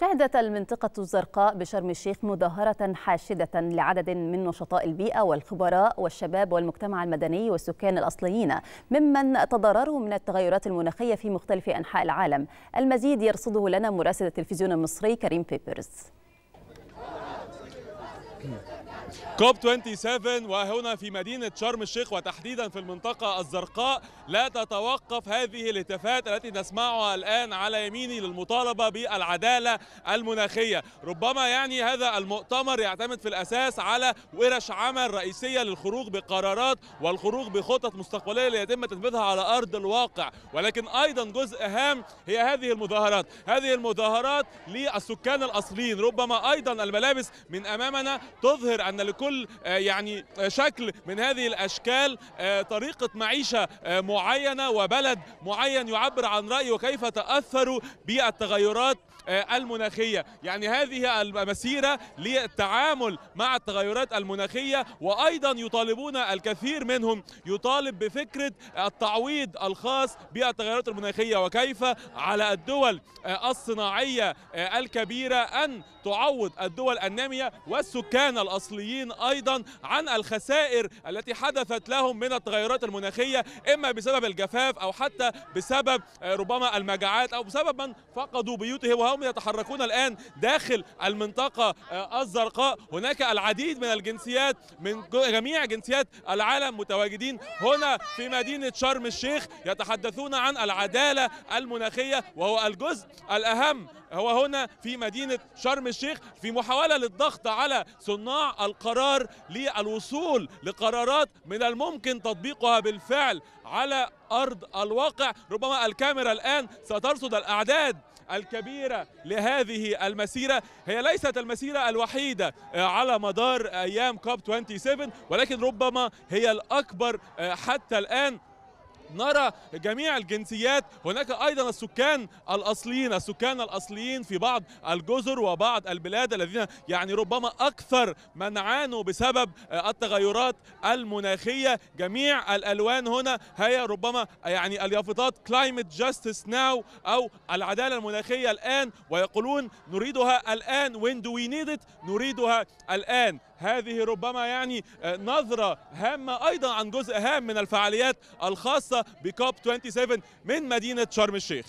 شهدت المنطقة الزرقاء بشرم الشيخ مظاهرة حاشدة لعدد من نشطاء البيئة والخبراء والشباب والمجتمع المدني والسكان الأصليين ممن تضرروا من التغيرات المناخية في مختلف أنحاء العالم المزيد يرصده لنا مراسل التلفزيون المصري كريم بيبرز كوب 27 وهنا في مدينة شرم الشيخ وتحديدا في المنطقة الزرقاء لا تتوقف هذه الهتافات التي نسمعها الآن على يميني للمطالبة بالعدالة المناخية ربما يعني هذا المؤتمر يعتمد في الأساس على ورش عمل رئيسية للخروج بقرارات والخروج بخطط مستقبلية ليتم تنفيذها على أرض الواقع ولكن أيضا جزء هام هي هذه المظاهرات هذه المظاهرات للسكان الأصليين ربما أيضا الملابس من أمامنا تظهر أن ان لكل آه، يعني آه، شكل من هذه الاشكال آه، طريقه معيشه معينه وبلد معين يعبر عن رايه وكيف تاثروا بالتغيرات آه، المناخية يعني هذه المسيرة للتعامل مع التغيرات المناخية وأيضا يطالبون الكثير منهم يطالب بفكرة التعويض الخاص بالتغيرات المناخية وكيف على الدول الصناعية آه، الكبيرة أن تعوض الدول النامية والسكان الأصليين أيضا عن الخسائر التي حدثت لهم من التغيرات المناخية إما بسبب الجفاف أو حتى بسبب آه، ربما المجاعات أو بسبب من فقدوا بيوتهم وهم هم يتحركون الآن داخل المنطقة آه، الزرقاء هناك العديد من الجنسيات من جميع جنسيات العالم متواجدين هنا في مدينة شرم الشيخ يتحدثون عن العدالة المناخية وهو الجزء الأهم هو هنا في مدينة شرم الشيخ في محاولة للضغط على صناع القرار للوصول لقرارات من الممكن تطبيقها بالفعل على أرض الواقع ربما الكاميرا الآن سترصد الأعداد الكبيرة لهذه المسيرة هي ليست المسيرة الوحيدة آه، على مدار أيام كوب 27 ولكن ربما هي الأكبر آه، حتى الآن نرى جميع الجنسيات هناك أيضا السكان الأصليين السكان الأصليين في بعض الجزر وبعض البلاد الذين يعني ربما أكثر من عانوا بسبب آه، التغيرات المناخية جميع الألوان هنا هي ربما آه، يعني اليافطات كلايمت جاستس ناو أو العدالة المناخية الآن ويقولون نريدها الآن وين دو وي نيد نريدها الآن هذه ربما يعني آه، نظرة هامة أيضا عن جزء هام من الفعاليات الخاصة بكوب 27 من مدينة شرم الشيخ